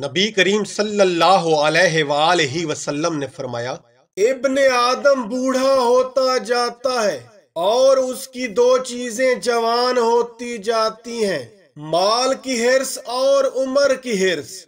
नबी करीम सल्लल्लाहु वसलम ने फरमाया इबन आदम बूढ़ा होता जाता है और उसकी दो चीजें जवान होती जाती हैं माल की हिरस और उम्र की हिरस